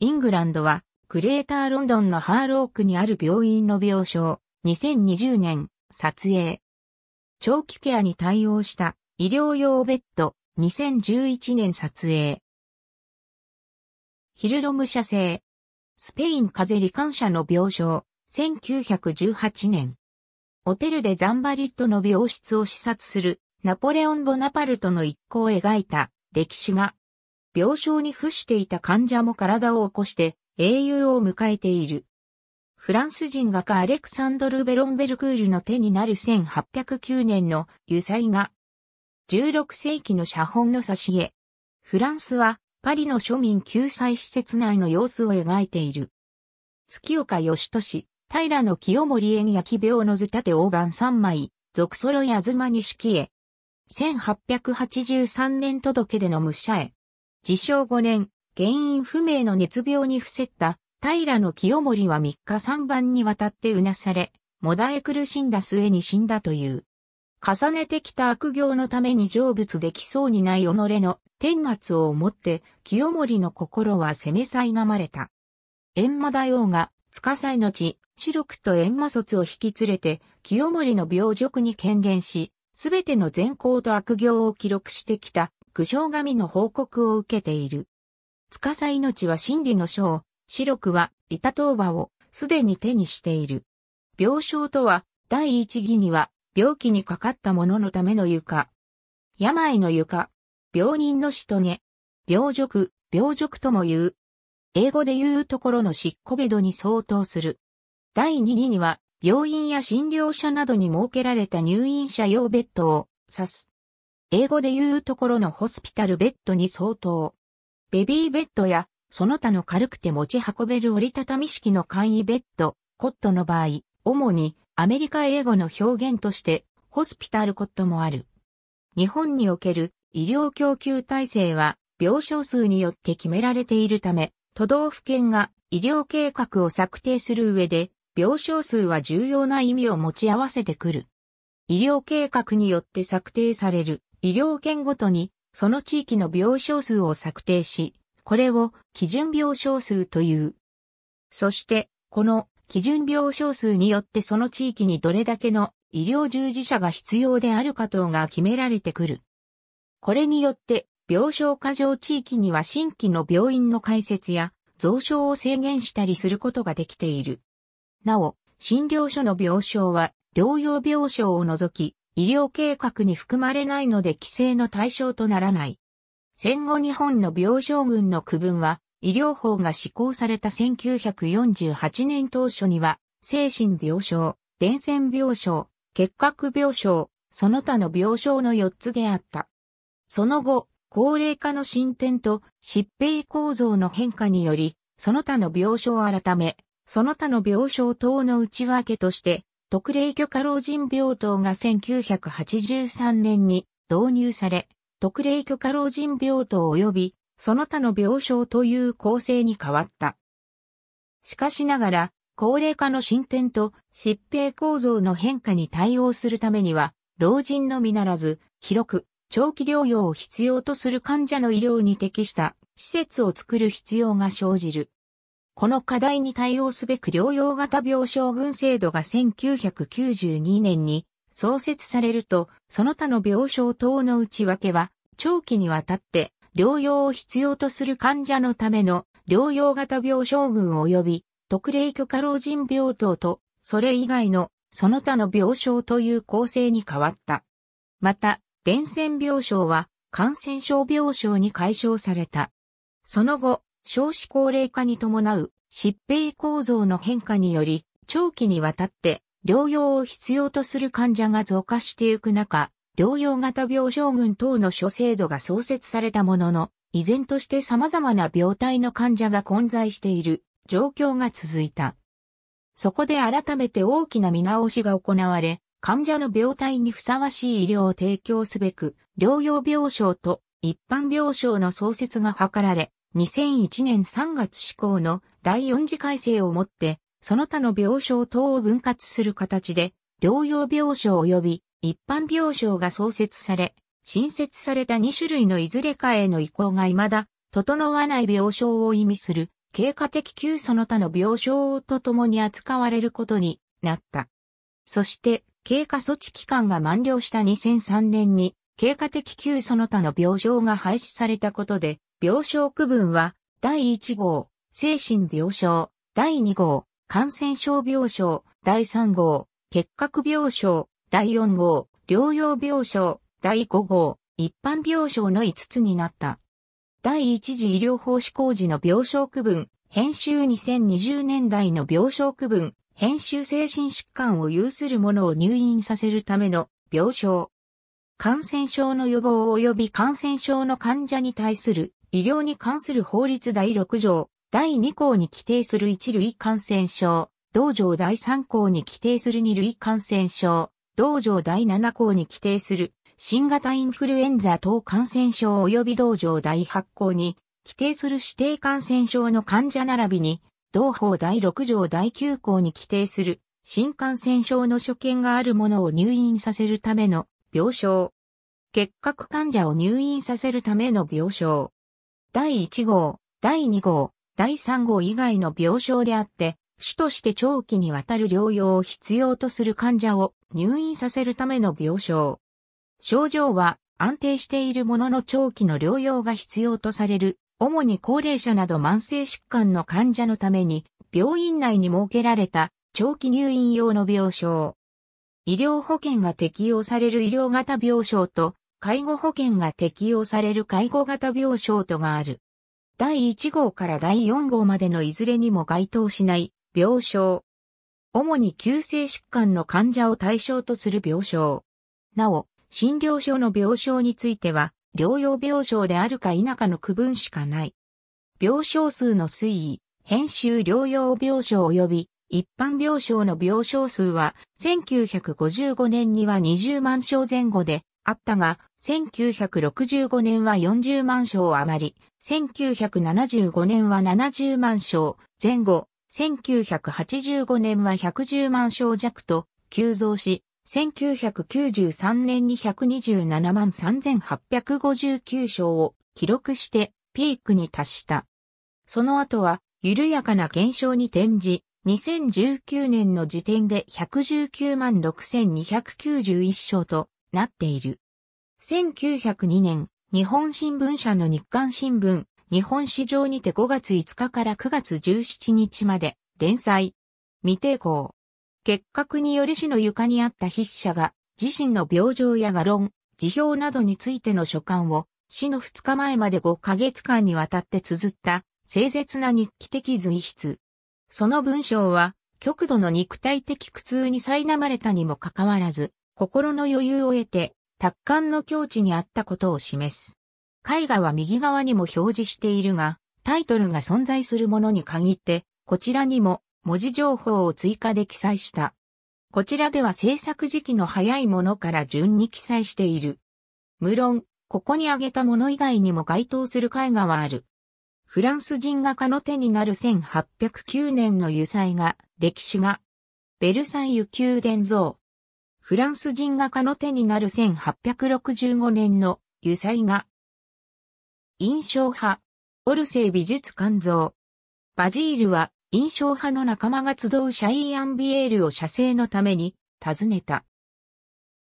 イングランドは、クレーターロンドンのハーロークにある病院の病床、2020年、撮影。長期ケアに対応した医療用ベッド、2011年撮影。ヒルロム社製。スペイン風邪罹患者の病床、1918年。ホテルでザンバリットの病室を視察するナポレオン・ボナパルトの一行を描いた歴史が病床に付していた患者も体を起こして英雄を迎えている。フランス人画家アレクサンドル・ベロンベルクールの手になる1809年の油彩画。16世紀の写本の挿絵。フランスはパリの庶民救済施設内の様子を描いている。月岡義俊、平の清盛演焼病の図立て大判3枚、続揃い東式絵。1883年届での武者絵。自称5年、原因不明の熱病に伏せった、平清盛は3日3晩にわたってうなされ、もだえ苦しんだ末に死んだという。重ねてきた悪行のために成仏できそうにない己の天末を思って、清盛の心は責めさいなまれた。閻魔大王が、司のち、白くと閻魔卒を引き連れて、清盛の病辱に顕現し、すべての善行と悪行を記録してきた不祥神の報告を受けている。司命は真理の章、白くは板タトをすでに手にしている。病床とは、第一義には、病気にかかった者のための床。病の床。病人の死とね。病辱、病辱とも言う。英語で言うところのしっこべどに相当する。第二義には、病院や診療所などに設けられた入院者用ベッドを指す。英語で言うところのホスピタルベッドに相当。ベビーベッドや、その他の軽くて持ち運べる折りたたみ式の簡易ベッド、コットの場合、主にアメリカ英語の表現として、ホスピタルコットもある。日本における医療供給体制は、病床数によって決められているため、都道府県が医療計画を策定する上で、病床数は重要な意味を持ち合わせてくる。医療計画によって策定される医療圏ごとに、その地域の病床数を策定し、これを基準病床数という。そして、この基準病床数によってその地域にどれだけの医療従事者が必要であるか等が決められてくる。これによって、病床過剰地域には新規の病院の開設や増床を制限したりすることができている。なお、診療所の病床は療養病床を除き、医療計画に含まれないので規制の対象とならない。戦後日本の病床群の区分は、医療法が施行された1948年当初には、精神病床、伝染病床、結核病床、その他の病床の4つであった。その後、高齢化の進展と疾病構造の変化により、その他の病床を改め、その他の病床等の内訳として、特例許可老人病棟が1983年に導入され、特例許可老人病棟及びその他の病床という構成に変わった。しかしながら、高齢化の進展と疾病構造の変化に対応するためには、老人のみならず、広く長期療養を必要とする患者の医療に適した施設を作る必要が生じる。この課題に対応すべく療養型病床群制度が1992年に創設されると、その他の病床等の内訳は、長期にわたって療養を必要とする患者のための療養型病床群及び特例許可老人病棟と、それ以外のその他の病床という構成に変わった。また、伝染病床は感染症病床に解消された。その後、少子高齢化に伴う疾病構造の変化により、長期にわたって療養を必要とする患者が増加していく中、療養型病床群等の諸制度が創設されたものの、依然として様々な病態の患者が混在している状況が続いた。そこで改めて大きな見直しが行われ、患者の病態にふさわしい医療を提供すべく、療養病床と一般病床の創設が図られ、2001年3月施行の第4次改正をもって、その他の病床等を分割する形で、療養病床及び一般病床が創設され、新設された2種類のいずれかへの移行が未だ、整わない病床を意味する、経過的急その他の病床と共に扱われることになった。そして、経過措置期間が満了した2003年に、経過的急その他の病床が廃止されたことで、病床区分は、第1号、精神病床、第2号、感染症病床、第3号、結核病床、第4号、療養病床、第5号、一般病床の5つになった。第1次医療法施行時の病床区分、編集2020年代の病床区分、編集精神疾患を有する者を入院させるための病床。感染症の予防及び感染症の患者に対する医療に関する法律第6条、第2項に規定する1類感染症、同条第3項に規定する2類感染症、同条第7項に規定する新型インフルエンザ等感染症及び同条第8項に規定する指定感染症の患者並びに、同法第6条第9項に規定する新感染症の所見があるものを入院させるための病床。結核患者を入院させるための病床。第1号、第2号、第3号以外の病床であって、主として長期にわたる療養を必要とする患者を入院させるための病床。症状は安定しているものの長期の療養が必要とされる、主に高齢者など慢性疾患の患者のために、病院内に設けられた長期入院用の病床。医療保険が適用される医療型病床と介護保険が適用される介護型病床とがある。第1号から第4号までのいずれにも該当しない病床。主に急性疾患の患者を対象とする病床。なお、診療所の病床については、療養病床であるか否かの区分しかない。病床数の推移、編集療養病床及び一般病床の病床数は1955年には20万床前後であったが、1965年は40万章余り、1975年は70万章前後、1985年は110万章弱と急増し、1993年に127万3859章を記録してピークに達した。その後は緩やかな減少に転じ、2019年の時点で119万6291章となっている。1902年、日本新聞社の日刊新聞、日本市場にて5月5日から9月17日まで、連載。未抵抗。結核により死の床にあった筆者が、自身の病状や画論、辞表などについての書簡を、死の2日前まで5ヶ月間にわたって綴った、清絶な日記的随筆。その文章は、極度の肉体的苦痛に苛まれたにもかかわらず、心の余裕を得て、達観の境地にあったことを示す。絵画は右側にも表示しているが、タイトルが存在するものに限って、こちらにも文字情報を追加で記載した。こちらでは制作時期の早いものから順に記載している。無論、ここに挙げたもの以外にも該当する絵画はある。フランス人画家の手になる1809年の油彩画、歴史画、ベルサイユ宮殿像、フランス人画家の手になる1865年の油彩画。印象派、オルセイ美術館像。バジールは印象派の仲間が集うシャイアンビエールを写生のために訪ねた。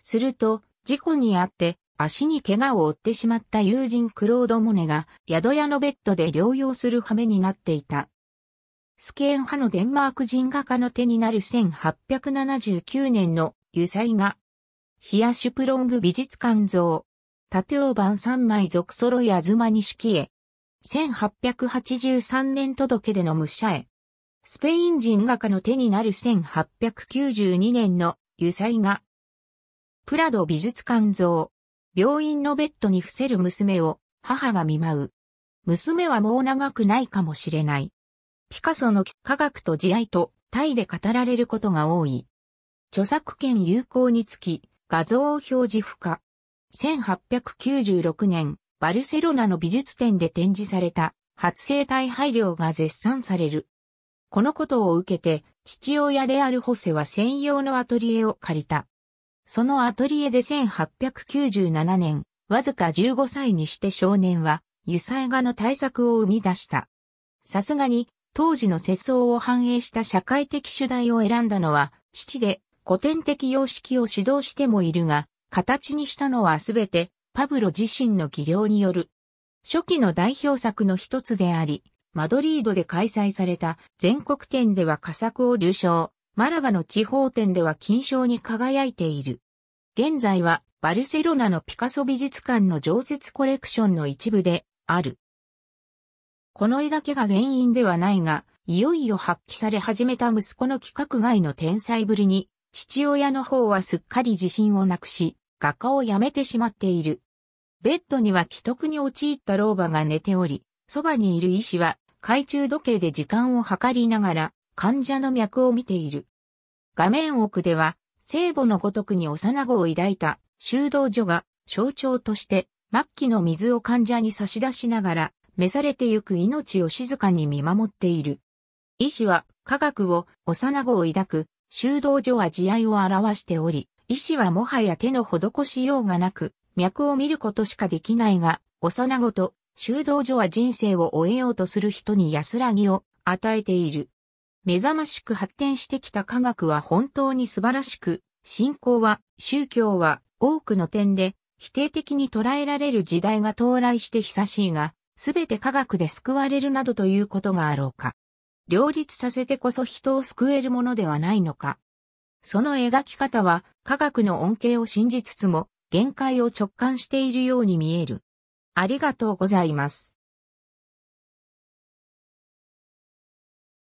すると、事故にあって足に怪我を負ってしまった友人クロード・モネが宿屋のベッドで療養する羽目になっていた。スケーン派のデンマーク人画家の手になる1879年の油彩画。ヒアシュプロング美術館像。縦バ版三枚属揃い東錦絵。1883年届での武者絵。スペイン人画家の手になる1892年の油彩画。プラド美術館像。病院のベッドに伏せる娘を母が見舞う。娘はもう長くないかもしれない。ピカソの科学と慈愛とタイで語られることが多い。著作権有効につき、画像を表示不可。1896年、バルセロナの美術展で展示された、発生体配慮が絶賛される。このことを受けて、父親であるホセは専用のアトリエを借りた。そのアトリエで1897年、わずか15歳にして少年は、油彩画の対策を生み出した。さすがに、当時の世相を反映した社会的主題を選んだのは、父で、古典的様式を指導してもいるが、形にしたのはすべてパブロ自身の技量による。初期の代表作の一つであり、マドリードで開催された全国展では佳作を受賞、マラガの地方展では金賞に輝いている。現在はバルセロナのピカソ美術館の常設コレクションの一部である。この絵だけが原因ではないが、いよいよ発揮され始めた息子の規格外の天才ぶりに、父親の方はすっかり自信をなくし、画家を辞めてしまっている。ベッドには既得に陥った老婆が寝ており、そばにいる医師は懐中時計で時間を計りながら患者の脈を見ている。画面奥では聖母のごとくに幼子を抱いた修道女が象徴として末期の水を患者に差し出しながら召されてゆく命を静かに見守っている。医師は科学を幼子を抱く修道所は慈愛を表しており、医師はもはや手の施しようがなく、脈を見ることしかできないが、幼子と、修道所は人生を終えようとする人に安らぎを与えている。目覚ましく発展してきた科学は本当に素晴らしく、信仰は、宗教は、多くの点で、否定的に捉えられる時代が到来して久しいが、すべて科学で救われるなどということがあろうか。両立させてこそ人を救えるものではないのか。その描き方は科学の恩恵を信じつつも限界を直感しているように見える。ありがとうございます。